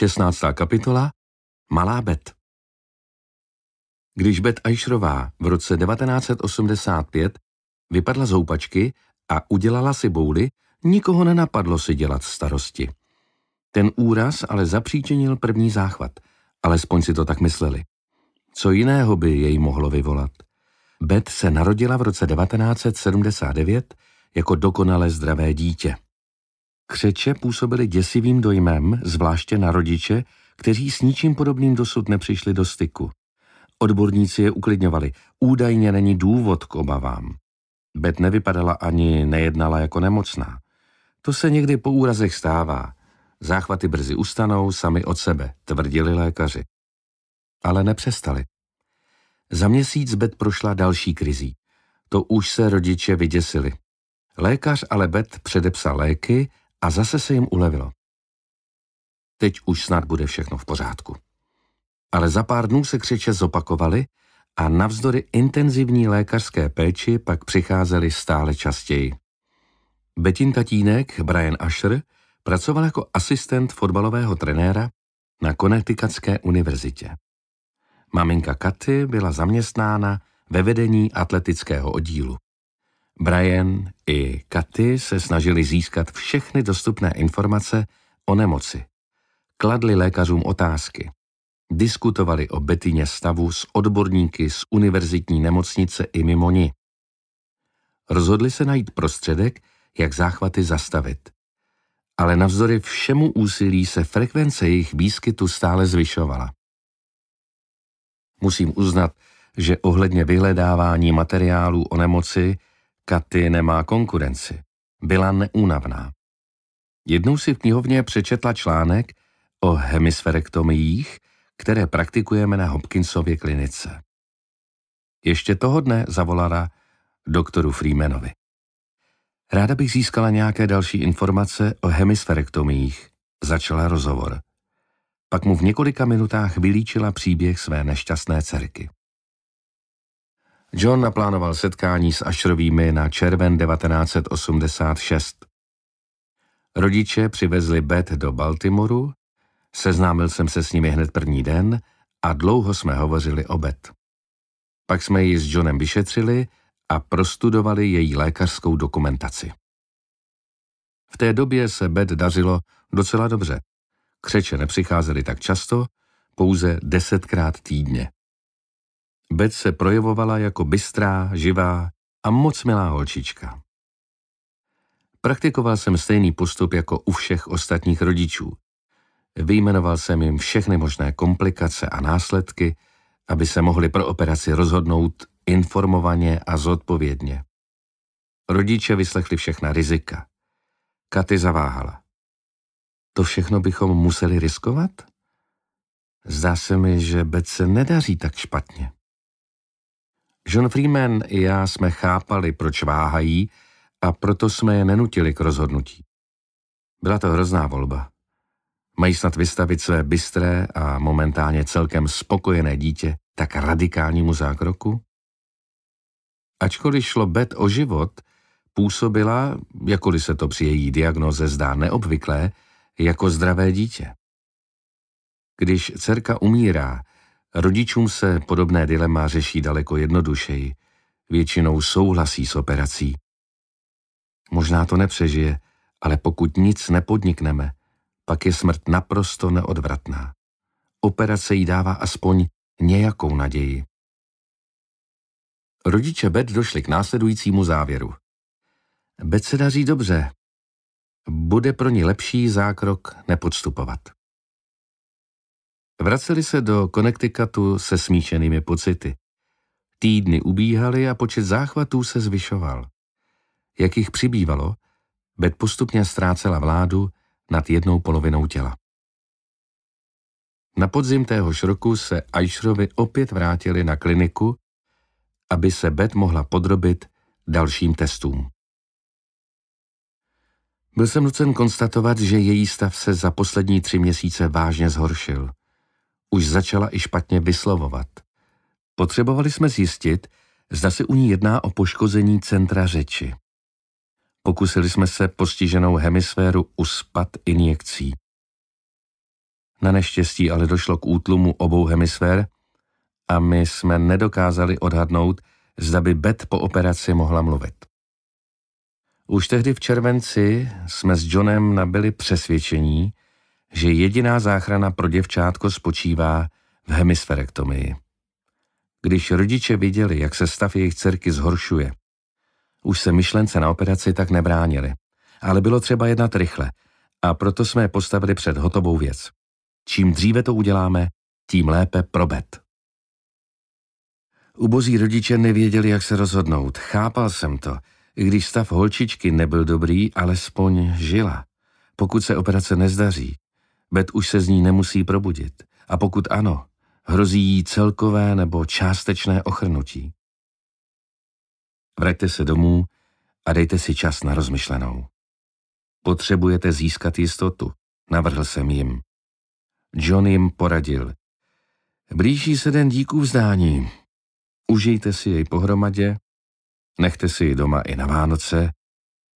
16. kapitola Malá Bet Když Bet Ajšrová v roce 1985 vypadla z houpačky a udělala si bouly, nikoho nenapadlo si dělat starosti. Ten úraz ale zapříčinil první záchvat, alespoň si to tak mysleli. Co jiného by jej mohlo vyvolat? Bet se narodila v roce 1979 jako dokonale zdravé dítě. Křeče působily děsivým dojmem, zvláště na rodiče, kteří s ničím podobným dosud nepřišli do styku. Odborníci je uklidňovali. Údajně není důvod k obavám. Bet nevypadala ani nejednala jako nemocná. To se někdy po úrazech stává. Záchvaty brzy ustanou sami od sebe, tvrdili lékaři. Ale nepřestali. Za měsíc Bet prošla další krizí. To už se rodiče vyděsili. Lékař ale Bet předepsal léky a zase se jim ulevilo. Teď už snad bude všechno v pořádku. Ale za pár dnů se křeče zopakovaly a navzdory intenzivní lékařské péči pak přicházeli stále častěji. Betin tatínek, Brian Asher, pracoval jako asistent fotbalového trenéra na Connecticutské univerzitě. Maminka Katy byla zaměstnána ve vedení atletického oddílu. Brian i Katy se snažili získat všechny dostupné informace o nemoci. Kladli lékařům otázky. Diskutovali o Betyně stavu s odborníky z univerzitní nemocnice i mimo ní. Rozhodli se najít prostředek, jak záchvaty zastavit. Ale navzdory všemu úsilí se frekvence jejich výskytu stále zvyšovala. Musím uznat, že ohledně vyhledávání materiálů o nemoci Katy nemá konkurenci. Byla neúnavná. Jednou si v knihovně přečetla článek o hemisferektomiích, které praktikujeme na Hopkinsově klinice. Ještě toho dne zavolala doktoru Freemanovi. Ráda bych získala nějaké další informace o hemisferektomiích, začala rozhovor. Pak mu v několika minutách vylíčila příběh své nešťastné dcerky. John naplánoval setkání s Ašrovými na červen 1986. Rodiče přivezli Bet do Baltimoru, seznámil jsem se s nimi hned první den a dlouho jsme hovořili o Bet. Pak jsme ji s Johnem vyšetřili a prostudovali její lékařskou dokumentaci. V té době se Bet dařilo docela dobře. Křeče nepřicházely tak často, pouze desetkrát týdně. Bet se projevovala jako bystrá, živá a moc milá holčička. Praktikoval jsem stejný postup jako u všech ostatních rodičů. Vyjmenoval jsem jim všechny možné komplikace a následky, aby se mohli pro operaci rozhodnout informovaně a zodpovědně. Rodiče vyslechli všechna rizika. Katy zaváhala. To všechno bychom museli riskovat? Zdá se mi, že Bet se nedaří tak špatně. John Freeman i já jsme chápali, proč váhají a proto jsme je nenutili k rozhodnutí. Byla to hrozná volba. Mají snad vystavit své bystré a momentálně celkem spokojené dítě tak radikálnímu zákroku? Ačkoliv šlo Bet o život, působila, jakkoliv se to při její diagnoze zdá neobvyklé, jako zdravé dítě. Když dcerka umírá, Rodičům se podobné dilema řeší daleko jednodušeji. Většinou souhlasí s operací. Možná to nepřežije, ale pokud nic nepodnikneme, pak je smrt naprosto neodvratná. Operace jí dává aspoň nějakou naději. Rodiče Bet došli k následujícímu závěru. Bet se daří dobře. Bude pro ní lepší zákrok nepodstupovat. Vraceli se do Connecticutu se smíšenými pocity. Týdny ubíhaly a počet záchvatů se zvyšoval. Jak jich přibývalo, Bet postupně ztrácela vládu nad jednou polovinou těla. Na podzim téhož roku se Ajšrovi opět vrátili na kliniku, aby se Bet mohla podrobit dalším testům. Byl jsem nucen konstatovat, že její stav se za poslední tři měsíce vážně zhoršil už začala i špatně vyslovovat. Potřebovali jsme zjistit, zda se u ní jedná o poškození centra řeči. Pokusili jsme se postiženou hemisféru uspat injekcí. Na neštěstí ale došlo k útlumu obou hemisfér a my jsme nedokázali odhadnout, zda by Bet po operaci mohla mluvit. Už tehdy v červenci jsme s Johnem nabili přesvědčení, že jediná záchrana pro děvčátko spočívá v hemisferektomii. Když rodiče viděli, jak se stav jejich dcerky zhoršuje, už se myšlence na operaci tak nebránili, ale bylo třeba jednat rychle a proto jsme je postavili před hotovou věc. Čím dříve to uděláme, tím lépe probet. Ubozí rodiče nevěděli, jak se rozhodnout. Chápal jsem to. I když stav holčičky nebyl dobrý, alespoň žila. Pokud se operace nezdaří, Bet už se z ní nemusí probudit a pokud ano, hrozí jí celkové nebo částečné ochrnutí. Vraťte se domů a dejte si čas na rozmyšlenou. Potřebujete získat jistotu, navrhl jsem jim. John jim poradil. Blíží se den díků vzdání. Užijte si jej pohromadě, nechte si ji doma i na Vánoce,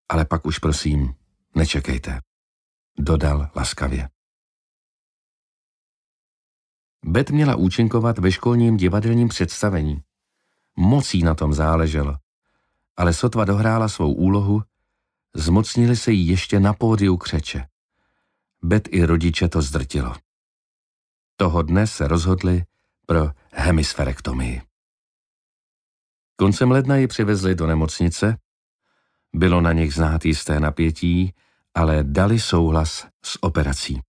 ale pak už prosím, nečekejte. Dodal laskavě. Bet měla účinkovat ve školním divadelním představení. Mocí na tom záleželo. Ale sotva dohrála svou úlohu, zmocnili se jí ještě na pódiu křeče. Bet i rodiče to zdrtilo. Toho dne se rozhodli pro hemisferektomii. Koncem ledna ji přivezli do nemocnice. Bylo na nich znát jisté napětí, ale dali souhlas s operací.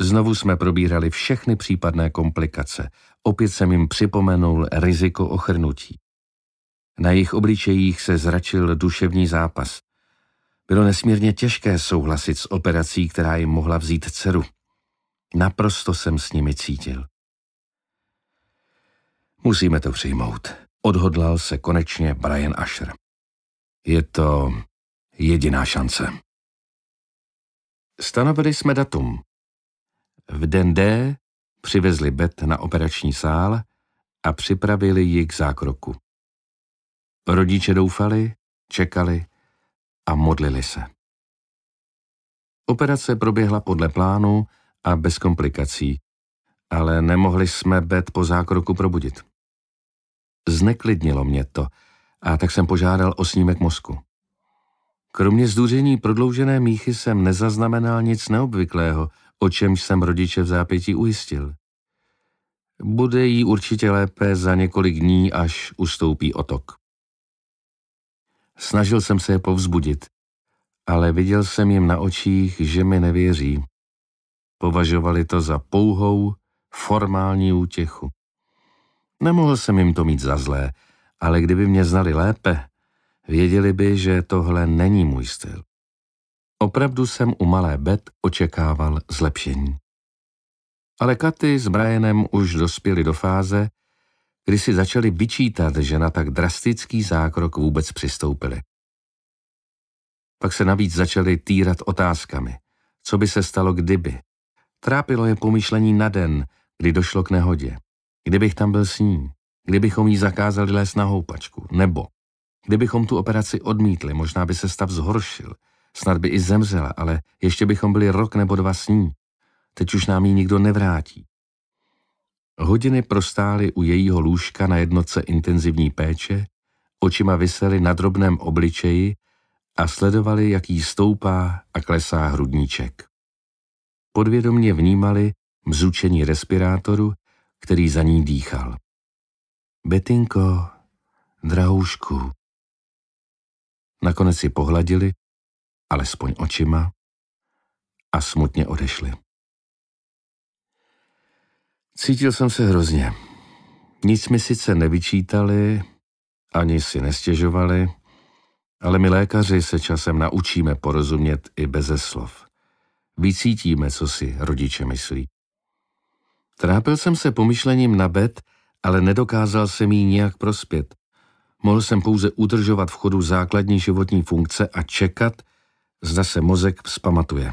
Znovu jsme probírali všechny případné komplikace. Opět jsem jim připomenul riziko ochrnutí. Na jejich obličejích se zračil duševní zápas. Bylo nesmírně těžké souhlasit s operací, která jim mohla vzít dceru. Naprosto jsem s nimi cítil. Musíme to přijmout. Odhodlal se konečně Brian Asher. Je to jediná šance. Stanovili jsme datum. V den D přivezli Bet na operační sál a připravili ji k zákroku. Rodiče doufali, čekali a modlili se. Operace proběhla podle plánu a bez komplikací, ale nemohli jsme Bet po zákroku probudit. Zneklidnilo mě to a tak jsem požádal o snímek mozku. Kromě zduření prodloužené míchy jsem nezaznamenal nic neobvyklého, o čemž jsem rodiče v zápětí ujistil. Bude jí určitě lépe za několik dní, až ustoupí otok. Snažil jsem se je povzbudit, ale viděl jsem jim na očích, že mi nevěří. Považovali to za pouhou, formální útěchu. Nemohl jsem jim to mít za zlé, ale kdyby mě znali lépe, věděli by, že tohle není můj styl. Opravdu jsem u malé Bet očekával zlepšení. Ale Katy s Brianem už dospěli do fáze, kdy si začali vyčítat, že na tak drastický zákrok vůbec přistoupili. Pak se navíc začali týrat otázkami. Co by se stalo, kdyby? Trápilo je pomyšlení na den, kdy došlo k nehodě. Kdybych tam byl s ní? Kdybychom jí zakázali lézt na houpačku? Nebo? Kdybychom tu operaci odmítli, možná by se stav zhoršil – Snad by i zemřela, ale ještě bychom byli rok nebo dva s ní. Teď už nám ji nikdo nevrátí. Hodiny prostály u jejího lůžka na jednoce intenzivní péče, očima vysely na drobném obličeji a sledovali, jak jí stoupá a klesá hrudníček. Podvědomně vnímali mzučení respirátoru, který za ní dýchal. Betinko, drahoušku. Nakonec si pohladili alespoň očima, a smutně odešli. Cítil jsem se hrozně. Nic mi sice nevyčítali, ani si nestěžovali, ale my lékaři se časem naučíme porozumět i beze slov. Vycítíme, co si rodiče myslí. Trápil jsem se pomyšlením na bet, ale nedokázal jsem jí nijak prospět. Mohl jsem pouze udržovat v chodu základní životní funkce a čekat, zda se mozek vzpamatuje.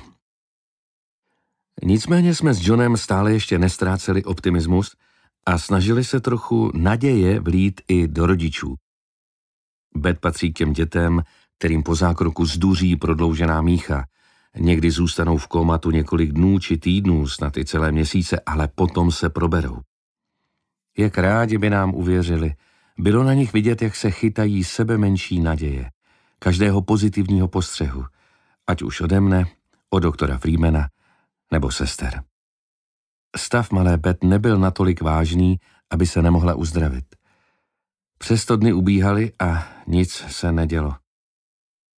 Nicméně jsme s Johnem stále ještě nestráceli optimismus a snažili se trochu naděje vlít i do rodičů. Bet patří k těm dětem, kterým po zákroku zduří prodloužená mícha. Někdy zůstanou v komatu několik dnů či týdnů, snad i celé měsíce, ale potom se proberou. Jak rádi by nám uvěřili, bylo na nich vidět, jak se chytají sebe menší naděje, každého pozitivního postřehu – ať už ode mne, od doktora Freemana nebo sester. Stav malé Bet nebyl natolik vážný, aby se nemohla uzdravit. Přesto dny ubíhaly a nic se nedělo.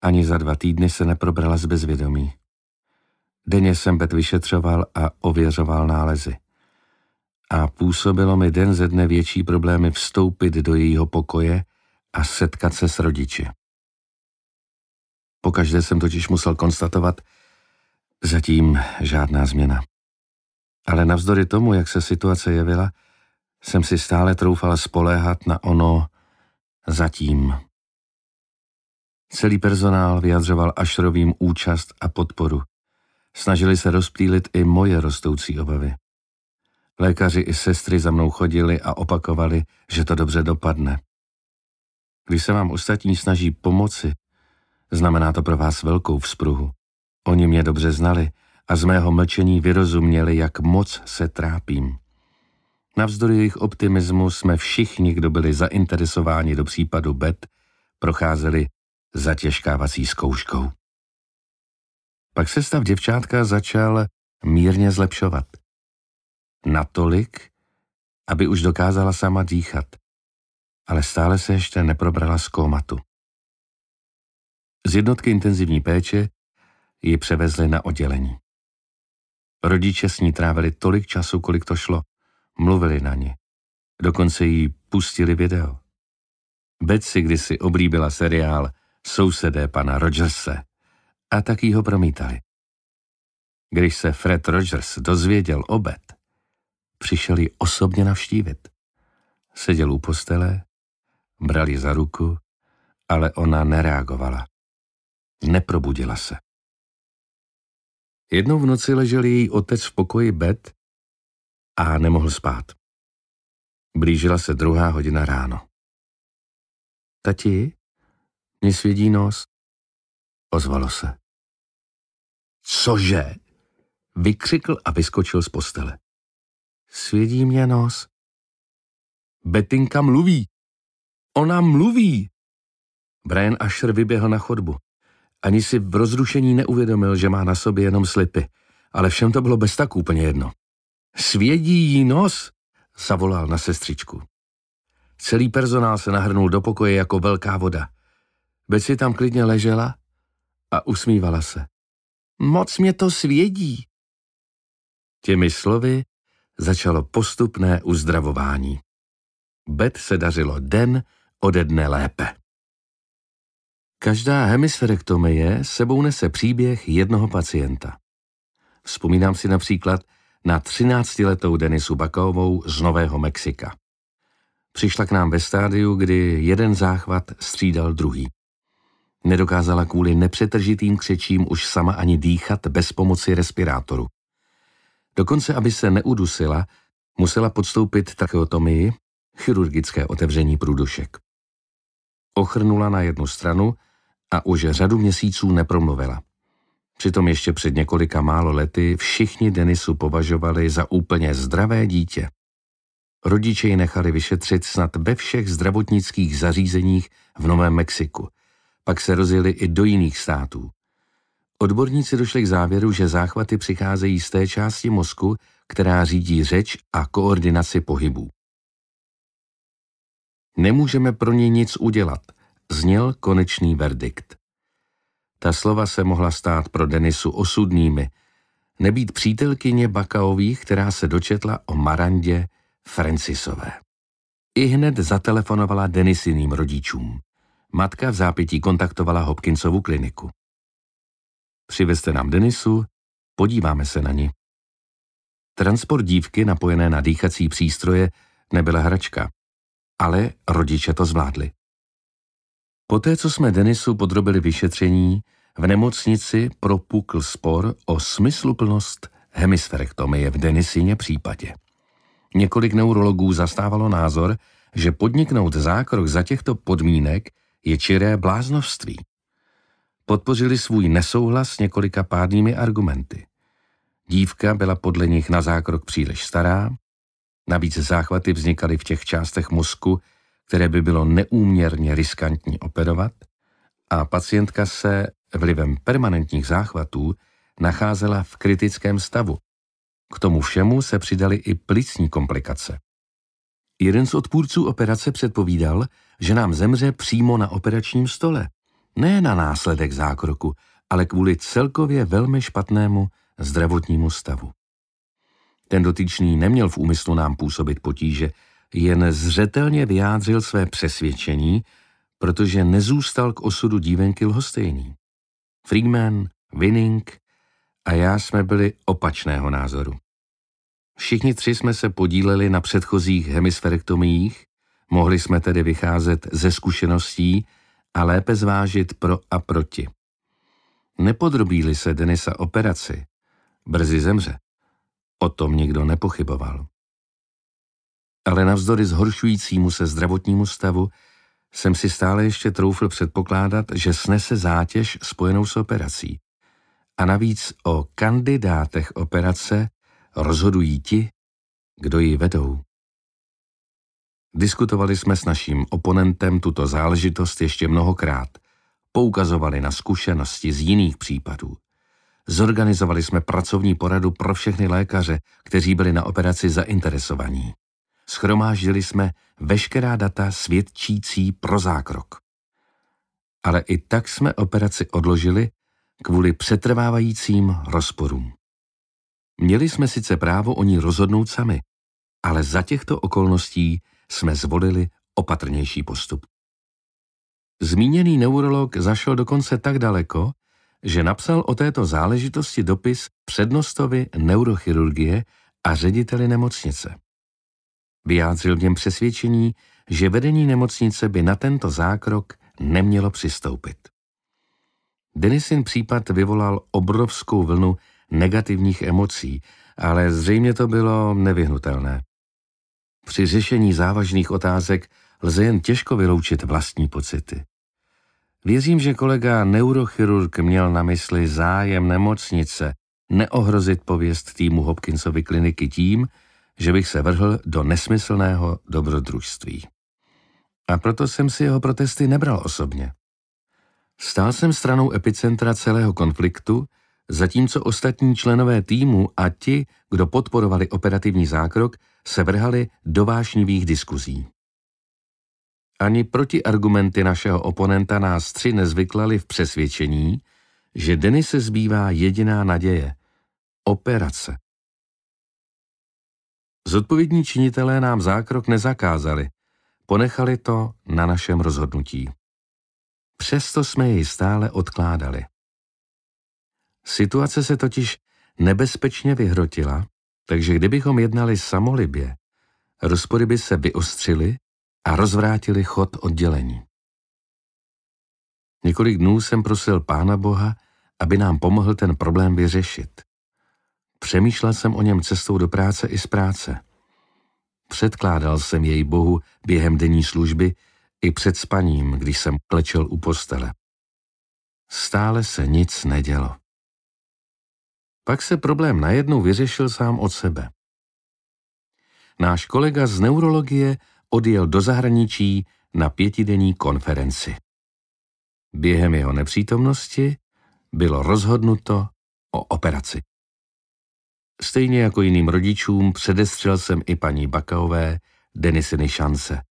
Ani za dva týdny se neprobrala z bezvědomí. Denně jsem Bet vyšetřoval a ověřoval nálezy. A působilo mi den ze dne větší problémy vstoupit do jejího pokoje a setkat se s rodiči. Pokaždé jsem totiž musel konstatovat, zatím žádná změna. Ale navzdory tomu, jak se situace jevila, jsem si stále troufal spoléhat na ono zatím. Celý personál vyjadřoval Ašrovým účast a podporu. Snažili se rozptýlit i moje rostoucí obavy. Lékaři i sestry za mnou chodili a opakovali, že to dobře dopadne. Když se vám ostatní snaží pomoci, Znamená to pro vás velkou vzpruhu. Oni mě dobře znali a z mého mlčení vyrozuměli, jak moc se trápím. Navzdory jejich optimismu jsme všichni, kdo byli zainteresováni do případu Bet, procházeli zatěžkávací zkouškou. Pak se stav děvčátka začal mírně zlepšovat. Natolik, aby už dokázala sama dýchat, ale stále se ještě neprobrala z komatu. Z jednotky intenzivní péče ji převezli na oddělení. Rodiče s ní trávili tolik času, kolik to šlo. Mluvili na ní. Dokonce jí pustili video. Betsy kdysi oblíbila seriál Sousedé pana Rogerse a tak jí ho promítali. Když se Fred Rogers dozvěděl obed, přišel ji osobně navštívit. Seděl u postele, brali za ruku, ale ona nereagovala. Neprobudila se. Jednou v noci ležel její otec v pokoji bed a nemohl spát. Blížila se druhá hodina ráno. Tati, mě svědí nos. Ozvalo se. Cože? Vykřikl a vyskočil z postele. Svědí mě nos. Betinka mluví. Ona mluví. Brian Asher vyběhl na chodbu. Ani si v rozrušení neuvědomil, že má na sobě jenom slipy, ale všem to bylo bez tak úplně jedno. Svědí jí nos, zavolal na sestřičku. Celý personál se nahrnul do pokoje jako velká voda. si tam klidně ležela a usmívala se. Moc mě to svědí. Těmi slovy začalo postupné uzdravování. Bet se dařilo den ode dne lépe. Každá hemisferektomie sebou nese příběh jednoho pacienta. Vzpomínám si například na 13-letou Denisu Bakaovou z Nového Mexika. Přišla k nám ve stádiu, kdy jeden záchvat střídal druhý. Nedokázala kvůli nepřetržitým křečím už sama ani dýchat bez pomoci respirátoru. Dokonce, aby se neudusila, musela podstoupit tracheotomii, chirurgické otevření průdušek. Ochrnula na jednu stranu, a už řadu měsíců nepromluvila. Přitom ještě před několika málo lety všichni Denisu považovali za úplně zdravé dítě. Rodiče ji nechali vyšetřit snad ve všech zdravotnických zařízeních v Novém Mexiku. Pak se rozjeli i do jiných států. Odborníci došli k závěru, že záchvaty přicházejí z té části mozku, která řídí řeč a koordinaci pohybů. Nemůžeme pro ně nic udělat – zněl konečný verdikt. Ta slova se mohla stát pro Denisu osudnými, nebýt přítelkyně Bakaových, která se dočetla o Marandě Francisové. I hned zatelefonovala Denisiným rodičům. Matka v zápětí kontaktovala Hopkinsovu kliniku. Přivezte nám Denisu, podíváme se na ní. Transport dívky napojené na dýchací přístroje nebyla hračka, ale rodiče to zvládli. Poté, co jsme Denisu podrobili vyšetření, v nemocnici propukl spor o smysluplnost hemisferektomie v Denisině případě. Několik neurologů zastávalo názor, že podniknout zákrok za těchto podmínek je čiré bláznovství. Podpořili svůj nesouhlas několika pádnými argumenty. Dívka byla podle nich na zákrok příliš stará, navíc záchvaty vznikaly v těch částech mozku, které by bylo neúměrně riskantní operovat, a pacientka se vlivem permanentních záchvatů nacházela v kritickém stavu. K tomu všemu se přidaly i plicní komplikace. Jeden z odpůrců operace předpovídal, že nám zemře přímo na operačním stole. Ne na následek zákroku, ale kvůli celkově velmi špatnému zdravotnímu stavu. Ten dotyčný neměl v úmyslu nám působit potíže, jen zřetelně vyjádřil své přesvědčení, protože nezůstal k osudu dívenky lhostejný. Friedman, Winning a já jsme byli opačného názoru. Všichni tři jsme se podíleli na předchozích hemisferektomiích, mohli jsme tedy vycházet ze zkušeností a lépe zvážit pro a proti. Nepodrobíli se Denisa operaci, brzy zemře. O tom nikdo nepochyboval ale navzdory zhoršujícímu se zdravotnímu stavu jsem si stále ještě troufl předpokládat, že snese zátěž spojenou s operací. A navíc o kandidátech operace rozhodují ti, kdo ji vedou. Diskutovali jsme s naším oponentem tuto záležitost ještě mnohokrát. Poukazovali na zkušenosti z jiných případů. Zorganizovali jsme pracovní poradu pro všechny lékaře, kteří byli na operaci zainteresovaní schromáždili jsme veškerá data svědčící pro zákrok. Ale i tak jsme operaci odložili kvůli přetrvávajícím rozporům. Měli jsme sice právo o ní rozhodnout sami, ale za těchto okolností jsme zvolili opatrnější postup. Zmíněný neurolog zašel dokonce tak daleko, že napsal o této záležitosti dopis přednostovi neurochirurgie a řediteli nemocnice. Vyjádřil v něm přesvědčení, že vedení nemocnice by na tento zákrok nemělo přistoupit. Denisin případ vyvolal obrovskou vlnu negativních emocí, ale zřejmě to bylo nevyhnutelné. Při řešení závažných otázek lze jen těžko vyloučit vlastní pocity. Věřím, že kolega neurochirurg měl na mysli zájem nemocnice neohrozit pověst týmu Hopkinsovy kliniky tím, že bych se vrhl do nesmyslného dobrodružství. A proto jsem si jeho protesty nebral osobně. Stál jsem stranou epicentra celého konfliktu, zatímco ostatní členové týmu a ti, kdo podporovali operativní zákrok, se vrhali do vášnivých diskuzí. Ani protiargumenty našeho oponenta nás tři nezvyklali v přesvědčení, že Denise zbývá jediná naděje – operace. Zodpovědní činitelé nám zákrok nezakázali, ponechali to na našem rozhodnutí. Přesto jsme jej stále odkládali. Situace se totiž nebezpečně vyhrotila, takže kdybychom jednali samolibě, rozpory by se vyostřily a rozvrátili chod oddělení. Několik dnů jsem prosil Pána Boha, aby nám pomohl ten problém vyřešit. Přemýšlel jsem o něm cestou do práce i z práce. Předkládal jsem jej Bohu během denní služby i před spaním, když jsem klečel u postele. Stále se nic nedělo. Pak se problém najednou vyřešil sám od sebe. Náš kolega z neurologie odjel do zahraničí na pětidenní konferenci. Během jeho nepřítomnosti bylo rozhodnuto o operaci. Stejně jako jiným rodičům předestřel jsem i paní Bakaové Denisiny šance.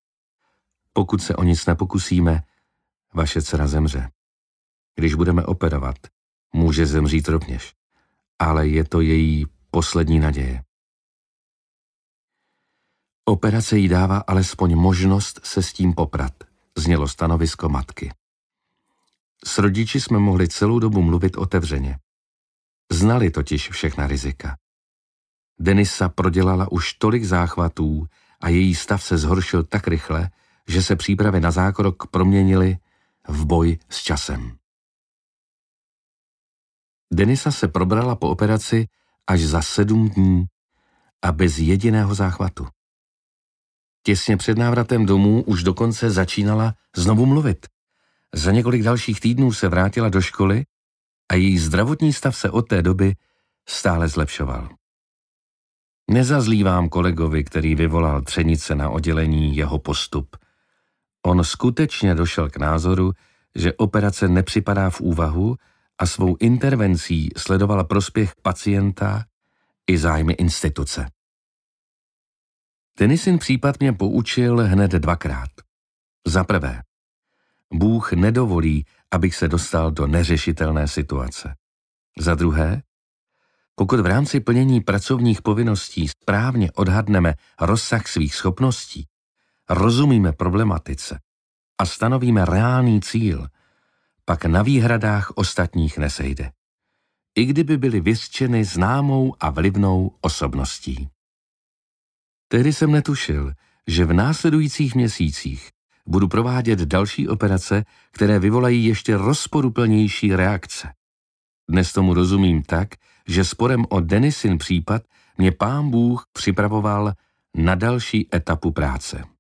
Pokud se o nic nepokusíme, vaše dcera zemře. Když budeme operovat, může zemřít rovněž, ale je to její poslední naděje. Operace jí dává alespoň možnost se s tím poprat, znělo stanovisko matky. S rodiči jsme mohli celou dobu mluvit otevřeně. Znali totiž všechna rizika. Denisa prodělala už tolik záchvatů a její stav se zhoršil tak rychle, že se přípravy na zákrok proměnily v boj s časem. Denisa se probrala po operaci až za sedm dní a bez jediného záchvatu. Těsně před návratem domů už dokonce začínala znovu mluvit. Za několik dalších týdnů se vrátila do školy a její zdravotní stav se od té doby stále zlepšoval. Nezazlívám kolegovi, který vyvolal třenice na oddělení jeho postup. On skutečně došel k názoru, že operace nepřipadá v úvahu a svou intervencí sledoval prospěch pacienta i zájmy instituce. Tenisin případ mě poučil hned dvakrát. Za prvé, Bůh nedovolí, abych se dostal do neřešitelné situace. Za druhé, pokud v rámci plnění pracovních povinností správně odhadneme rozsah svých schopností, rozumíme problematice a stanovíme reálný cíl, pak na výhradách ostatních nesejde. I kdyby byly vyřčeny známou a vlivnou osobností. Tehdy jsem netušil, že v následujících měsících budu provádět další operace, které vyvolají ještě rozporuplnější reakce. Dnes tomu rozumím tak, že sporem o Denisin případ mě pán Bůh připravoval na další etapu práce.